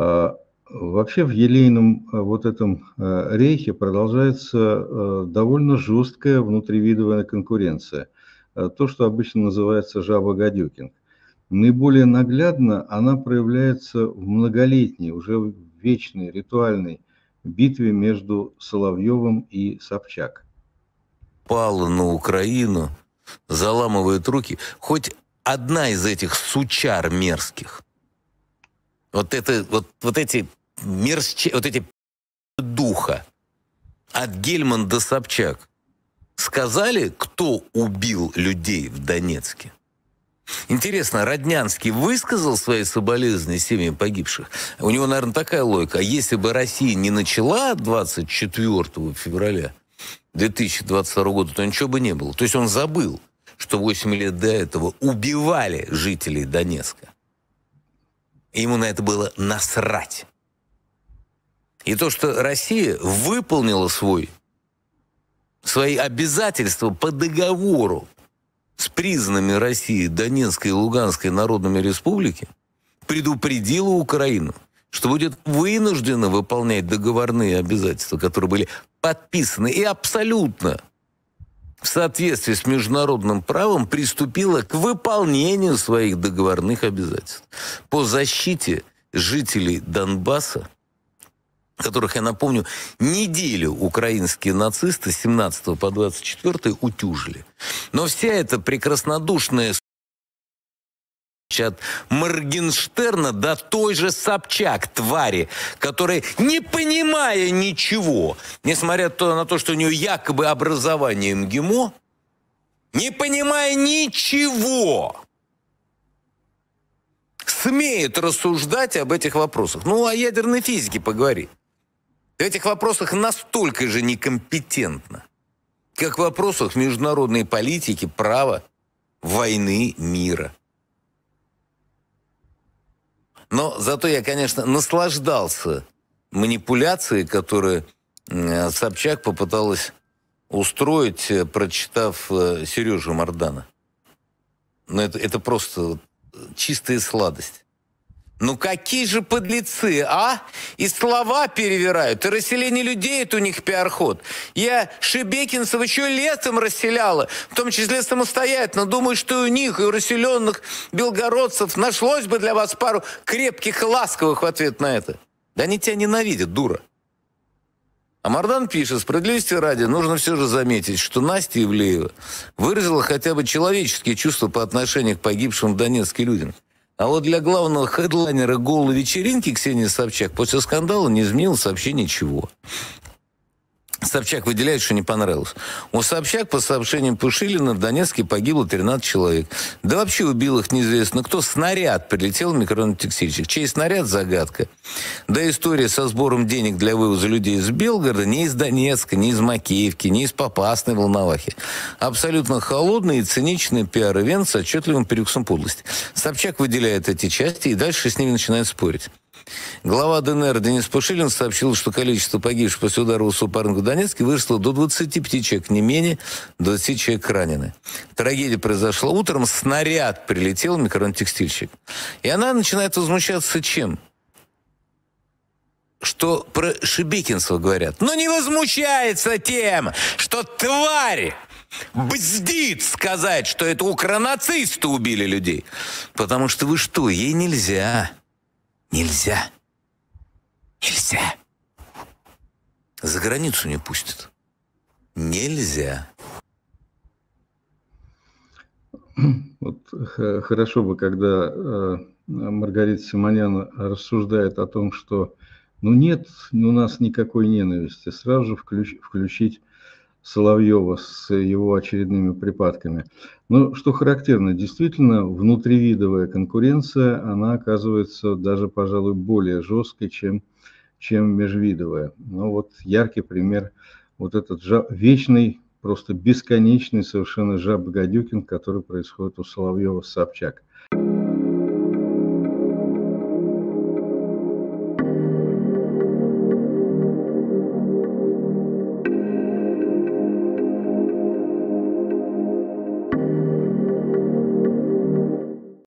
А, вообще в елейном э, вот этом э, рейхе продолжается э, довольно жесткая внутривидовая конкуренция. То, что обычно называется жаба-гадюкинг. Наиболее наглядно она проявляется в многолетней, уже вечной ритуальной битве между Соловьевым и Собчак. Пала на Украину, заламывает руки. Хоть одна из этих сучар мерзких – вот, это, вот, вот эти мерзч... вот эти духа от Гельман до Собчак сказали, кто убил людей в Донецке? Интересно, Роднянский высказал свои соболезнования семьям погибших? У него, наверное, такая логика. А если бы Россия не начала 24 февраля 2022 года, то ничего бы не было. То есть он забыл, что 8 лет до этого убивали жителей Донецка ему на это было насрать. И то, что Россия выполнила свой, свои обязательства по договору с признанными России Донецкой и Луганской народными республики, предупредила Украину, что будет вынуждена выполнять договорные обязательства, которые были подписаны и абсолютно в соответствии с международным правом приступила к выполнению своих договорных обязательств по защите жителей Донбасса, которых, я напомню, неделю украинские нацисты 17 по 24 утюжили. Но вся эта прекраснодушная Иванович, от Моргенштерна до той же Собчак, твари, которая, не понимая ничего, несмотря на то, что у нее якобы образование МГИМО, не понимая ничего, смеет рассуждать об этих вопросах. Ну, о ядерной физике поговори. В этих вопросах настолько же некомпетентно, как в вопросах международной политики, права, войны, мира. Но зато я, конечно, наслаждался манипуляцией, которую Собчак попыталась устроить, э, прочитав э, Сережу Мардана. Но это, это просто чистая сладость. Ну какие же подлецы, а? И слова перевирают, и расселение людей это у них пиар-ход. Я Шебекинцев еще летом расселяла, в том числе самостоятельно. Думаю, что у них, и у расселенных белгородцев нашлось бы для вас пару крепких и ласковых в ответ на это. Да они тебя ненавидят, дура. А Мардан пишет, справедливости ради, нужно все же заметить, что Настя Ивлеева выразила хотя бы человеческие чувства по отношению к погибшим в Донецке людям. А вот для главного хедлайнера голой вечеринки Ксении Собчак после скандала не изменил вообще ничего. Собчак выделяет, что не понравилось. У Собчак, по сообщениям Пушилина, в Донецке погибло 13 человек. Да вообще убил их неизвестно кто. Снаряд прилетел в микронотексильщик. Чей снаряд – загадка. Да история со сбором денег для вывоза людей из Белгорода не из Донецка, не из Макеевки, не из Попасной Волновахи. Абсолютно холодный и циничный пиар-эвент с отчетливым перекусом подлости. Собчак выделяет эти части и дальше с ними начинает спорить. Глава ДНР Денис Пушилин сообщил, что количество погибших после удара у Супарнга в Донецке выросло до 25 человек, не менее 20 человек ранены. Трагедия произошла утром, снаряд прилетел в микротекстильщик. И она начинает возмущаться чем? что про Шебекинцева говорят. Но «Ну не возмущается тем, что тварь бздит сказать, что это укранацисты убили людей. Потому что вы что, ей нельзя. Нельзя. Нельзя. За границу не пустят. Нельзя. Вот э, хорошо бы, когда э, Маргарита Симонян рассуждает о том, что ну нет у нас никакой ненависти, сразу же включ, включить Соловьева с его очередными припадками. Но ну, что характерно, действительно, внутривидовая конкуренция, она оказывается даже, пожалуй, более жесткой, чем, чем межвидовая. Но ну, вот яркий пример, вот этот жаб, вечный, просто бесконечный совершенно жаб-гадюкин, который происходит у Соловьева-Собчак. с